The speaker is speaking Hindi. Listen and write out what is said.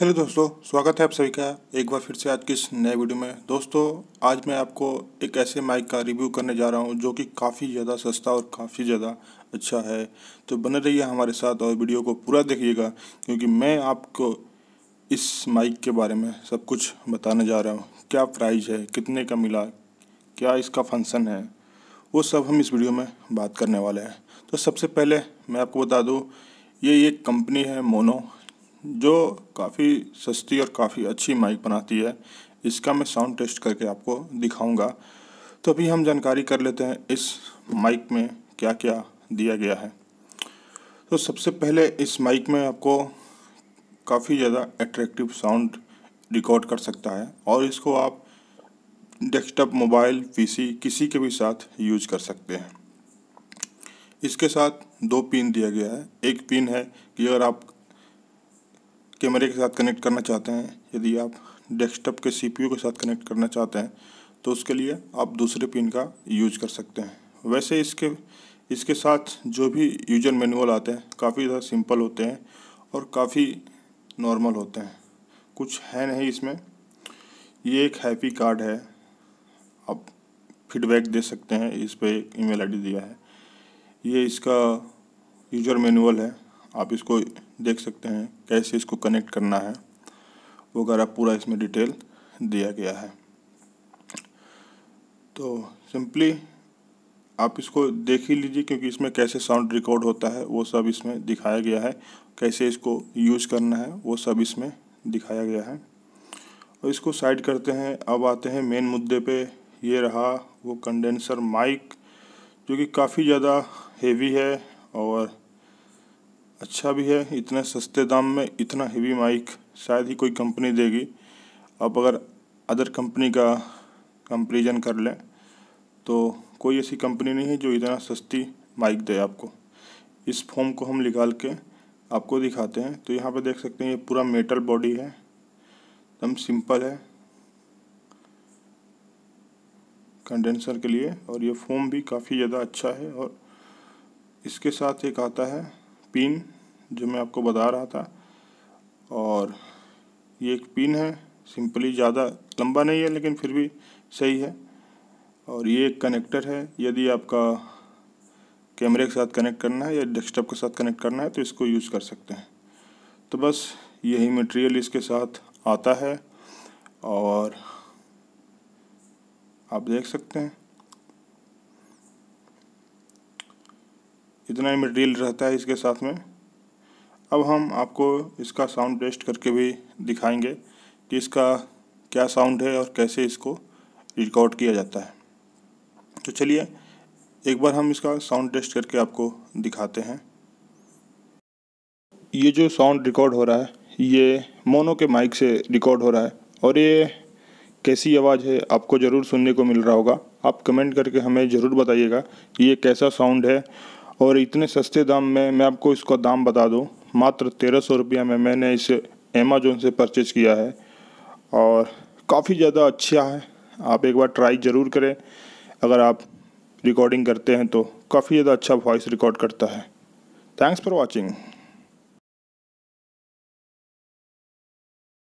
हेलो दोस्तों स्वागत है आप सभी का एक बार फिर से आज की इस नए वीडियो में दोस्तों आज मैं आपको एक ऐसे माइक का रिव्यू करने जा रहा हूं जो कि काफ़ी ज़्यादा सस्ता और काफ़ी ज़्यादा अच्छा है तो बने रहिए हमारे साथ और वीडियो को पूरा देखिएगा क्योंकि मैं आपको इस माइक के बारे में सब कुछ बताने जा रहा हूँ क्या प्राइज़ है कितने का मिला क्या इसका फंक्शन है वो सब हम इस वीडियो में बात करने वाले हैं तो सबसे पहले मैं आपको बता दूँ ये एक कंपनी है मोनो जो काफ़ी सस्ती और काफ़ी अच्छी माइक बनाती है इसका मैं साउंड टेस्ट करके आपको दिखाऊंगा तो अभी हम जानकारी कर लेते हैं इस माइक में क्या क्या दिया गया है तो सबसे पहले इस माइक में आपको काफ़ी ज़्यादा एट्रैक्टिव साउंड रिकॉर्ड कर सकता है और इसको आप डेस्कटॉप मोबाइल पीसी किसी के भी साथ यूज कर सकते हैं इसके साथ दो पिन दिया गया है एक पिन है कि अगर आप कैमरे के साथ कनेक्ट करना चाहते हैं यदि आप डेस्कटॉप के सीपीयू के साथ कनेक्ट करना चाहते हैं तो उसके लिए आप दूसरे पिन का यूज़ कर सकते हैं वैसे इसके इसके साथ जो भी यूजर मैनुअल आते हैं काफ़ी ज़्यादा सिंपल होते हैं और काफ़ी नॉर्मल होते हैं कुछ है नहीं इसमें ये एक हैप्पी कार्ड है आप फीडबैक दे सकते हैं इस पर एक ईमेल आईडी दिया है ये इसका यूजर मैनुअल है आप इसको देख सकते हैं कैसे इसको कनेक्ट करना है वगैरह पूरा इसमें डिटेल दिया गया है तो सिंपली आप इसको देख ही लीजिए क्योंकि इसमें कैसे साउंड रिकॉर्ड होता है वो सब इसमें दिखाया गया है कैसे इसको यूज करना है वो सब इसमें दिखाया गया है और इसको साइड करते हैं अब आते हैं मेन मुद्दे पे ये रहा वो कंडेंसर माइक जो कि काफ़ी ज़्यादा हेवी है और अच्छा भी है इतने सस्ते दाम में इतना हीवी माइक शायद ही कोई कंपनी देगी आप अगर अदर कंपनी का कंपेरिजन कर लें तो कोई ऐसी कंपनी नहीं है जो इतना सस्ती माइक दे आपको इस फोम को हम निकाल के आपको दिखाते हैं तो यहाँ पर देख सकते हैं ये पूरा मेटल बॉडी है एकदम सिंपल है कंडेंसर के लिए और ये फोम भी काफ़ी ज़्यादा अच्छा है और इसके साथ एक आता है पिन जो मैं आपको बता रहा था और ये एक पिन है सिंपली ज़्यादा लंबा नहीं है लेकिन फिर भी सही है और ये एक कनेक्टर है यदि आपका कैमरे के साथ कनेक्ट करना है या डेस्कटॉप के साथ कनेक्ट करना है तो इसको यूज़ कर सकते हैं तो बस यही मटेरियल इसके साथ आता है और आप देख सकते हैं जितना ही मटेरियल रहता है इसके साथ में अब हम आपको इसका साउंड टेस्ट करके भी दिखाएंगे कि इसका क्या साउंड है और कैसे इसको रिकॉर्ड किया जाता है तो चलिए एक बार हम इसका साउंड टेस्ट करके आपको दिखाते हैं ये जो साउंड रिकॉर्ड हो रहा है ये मोनो के माइक से रिकॉर्ड हो रहा है और ये कैसी आवाज़ है आपको ज़रूर सुनने को मिल रहा होगा आप कमेंट करके हमें ज़रूर बताइएगा कि ये कैसा साउंड है और इतने सस्ते दाम में मैं आपको इसका दाम बता दूँ मात्र तेरह सौ रुपया में मैंने इसे अमेजोन से परचेज़ किया है और काफ़ी ज़्यादा अच्छा है आप एक बार ट्राई ज़रूर करें अगर आप रिकॉर्डिंग करते हैं तो काफ़ी ज़्यादा अच्छा वॉइस रिकॉर्ड करता है थैंक्स फॉर वॉचिंग